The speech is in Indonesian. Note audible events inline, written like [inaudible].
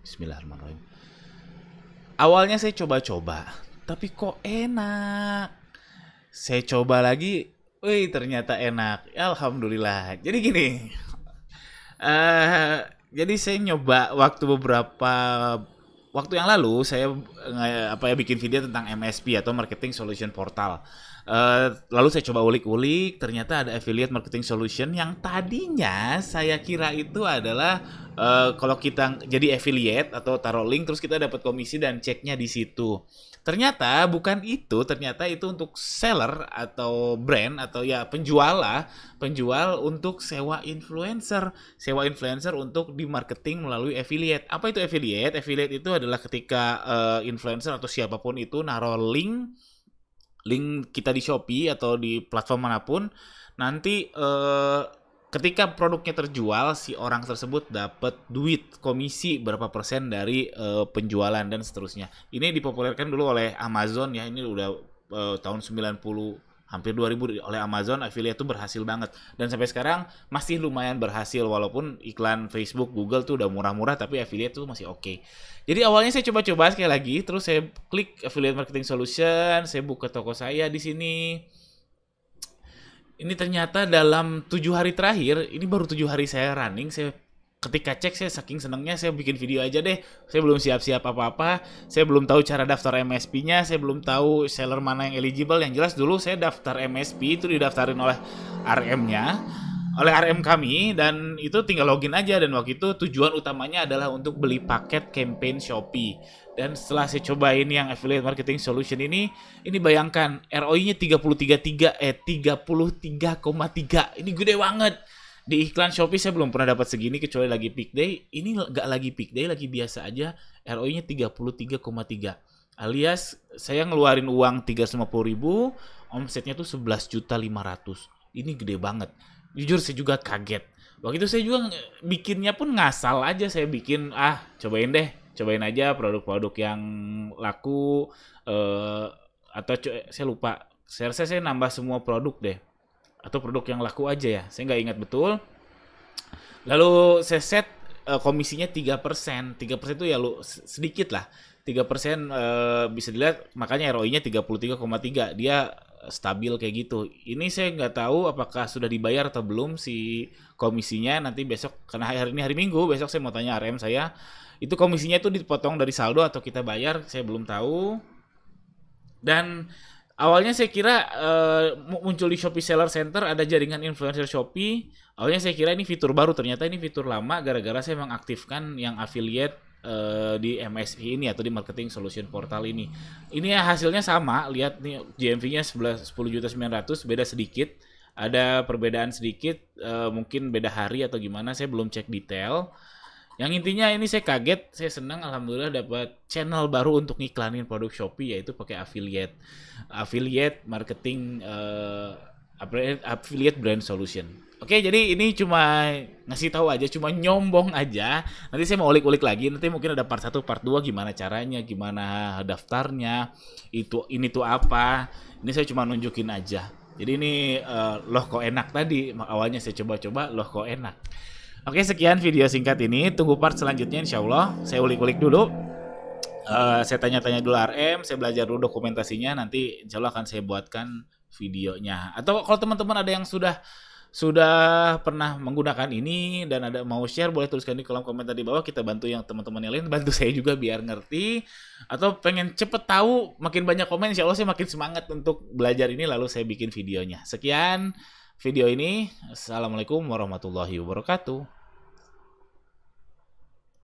Bismillahirrahmanirrahim. Awalnya saya coba-coba, tapi kok enak. Saya coba lagi, wih ternyata enak. Alhamdulillah. Jadi gini, uh, [laughs] jadi saya nyoba waktu beberapa waktu yang lalu saya apa ya bikin video tentang MSP atau Marketing Solution Portal. Eh, lalu saya coba ulik-ulik, ternyata ada affiliate marketing solution yang tadinya saya kira itu adalah uh, kalau kita jadi affiliate atau taruh link terus kita dapat komisi dan ceknya di situ. Ternyata bukan itu, ternyata itu untuk seller atau brand atau ya penjual lah, penjual untuk sewa influencer, sewa influencer untuk di marketing melalui affiliate. Apa itu affiliate? Affiliate itu adalah ketika uh, influencer atau siapapun itu naruh link link kita di Shopee atau di platform manapun nanti eh, ketika produknya terjual si orang tersebut dapat duit komisi berapa persen dari eh, penjualan dan seterusnya ini dipopulerkan dulu oleh Amazon ya ini udah eh, tahun 90 hampir 2000 oleh Amazon affiliate tuh berhasil banget dan sampai sekarang masih lumayan berhasil walaupun iklan Facebook Google tuh udah murah-murah tapi affiliate tuh masih oke okay. jadi awalnya saya coba-coba sekali lagi terus saya klik affiliate marketing solution saya buka toko saya di sini ini ternyata dalam tujuh hari terakhir ini baru tujuh hari saya running saya ketika cek saya saking senengnya saya bikin video aja deh saya belum siap-siap apa-apa saya belum tahu cara daftar MSP-nya saya belum tahu seller mana yang eligible yang jelas dulu saya daftar MSP itu didaftarin oleh RM-nya oleh RM kami dan itu tinggal login aja dan waktu itu tujuan utamanya adalah untuk beli paket campaign Shopee dan setelah saya cobain yang affiliate marketing solution ini ini bayangkan ROI-nya 333 eh 33,3 ini gede banget di iklan Shopee saya belum pernah dapat segini kecuali lagi peak day. Ini gak lagi peak day, lagi biasa aja. ROI-nya 33,3. Alias saya ngeluarin uang 350 ribu, omsetnya tuh 11 juta 500. Ini gede banget. Jujur saya juga kaget. Waktu itu saya juga bikinnya pun ngasal aja. Saya bikin, ah cobain deh. Cobain aja produk-produk yang laku. Eh, atau saya lupa. Saya rasa saya nambah semua produk deh atau produk yang laku aja ya saya nggak ingat betul lalu saya set uh, komisinya 3%. 3% itu ya lu sedikit lah. 3% persen eh, bisa dilihat makanya ROI-nya 33,3. Dia stabil kayak gitu. Ini saya nggak tahu apakah sudah dibayar atau belum si komisinya nanti besok karena hari ini hari Minggu, besok saya mau tanya RM saya. Itu komisinya itu dipotong dari saldo atau kita bayar, saya belum tahu. Dan awalnya saya kira uh, muncul di Shopee Seller Center ada jaringan influencer Shopee. Awalnya saya kira ini fitur baru, ternyata ini fitur lama gara-gara saya mengaktifkan yang affiliate uh, di MSI ini atau di Marketing Solution Portal ini. Ini ya hasilnya sama, lihat nih GMV-nya 11 10 juta 900 beda sedikit. Ada perbedaan sedikit, uh, mungkin beda hari atau gimana, saya belum cek detail. Yang intinya ini saya kaget, saya senang alhamdulillah dapat channel baru untuk ngiklanin produk Shopee yaitu pakai affiliate affiliate marketing uh, affiliate brand solution. Oke, jadi ini cuma ngasih tahu aja, cuma nyombong aja. Nanti saya mau ulik-ulik lagi, nanti mungkin ada part 1, part 2 gimana caranya, gimana daftarnya, itu ini tuh apa. Ini saya cuma nunjukin aja. Jadi ini uh, loh kok enak tadi, awalnya saya coba-coba loh kok enak. Oke sekian video singkat ini. Tunggu part selanjutnya insya Allah. Saya ulik-ulik dulu. Uh, saya tanya-tanya dulu RM. Saya belajar dulu dokumentasinya. Nanti insya Allah akan saya buatkan videonya. Atau kalau teman-teman ada yang sudah sudah pernah menggunakan ini dan ada mau share boleh tuliskan di kolom komentar di bawah kita bantu yang teman-teman yang lain bantu saya juga biar ngerti atau pengen cepet tahu makin banyak komen insya Allah saya makin semangat untuk belajar ini lalu saya bikin videonya sekian video ini. Assalamualaikum warahmatullahi wabarakatuh.